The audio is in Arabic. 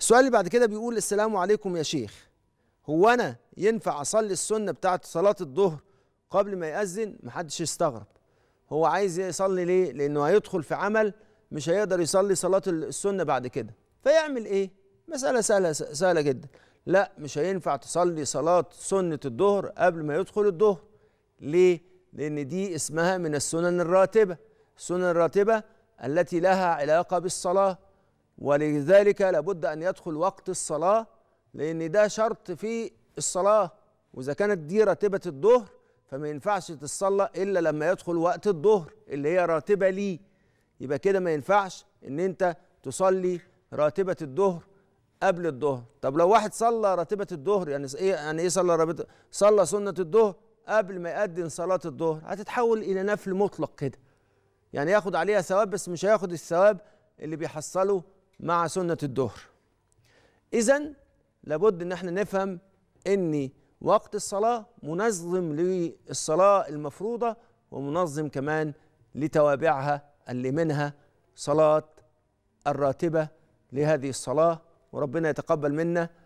السؤال اللي بعد كده بيقول السلام عليكم يا شيخ هو انا ينفع اصلي السنه بتاعت صلاه الظهر قبل ما ياذن محدش يستغرب هو عايز يصلي ليه لانه هيدخل في عمل مش هيقدر يصلي صلاه السنه بعد كده فيعمل ايه مساله سهله سهله جدا لا مش هينفع تصلي صلاه سنه الظهر قبل ما يدخل الظهر ليه لان دي اسمها من السنن الراتبه السنن الراتبه التي لها علاقه بالصلاه ولذلك لابد أن يدخل وقت الصلاة لأن ده شرط في الصلاة وإذا كانت دي راتبة الظهر فما ينفعش تتصلى إلا لما يدخل وقت الظهر اللي هي راتبة ليه يبقى كده ما ينفعش إن أنت تصلي راتبة الظهر قبل الظهر طب لو واحد صلى راتبة الظهر يعني ايه يعني ايه صلى راتبة صلى سنة الظهر قبل ما يأذن صلاة الظهر هتتحول إلى نفل مطلق كده يعني ياخد عليها ثواب بس مش هياخد الثواب اللي بيحصله مع سنة الظهر إذا لابد إن احنا نفهم إن وقت الصلاة منظم للصلاة المفروضة ومنظم كمان لتوابعها اللي منها صلاة الراتبة لهذه الصلاة وربنا يتقبل منا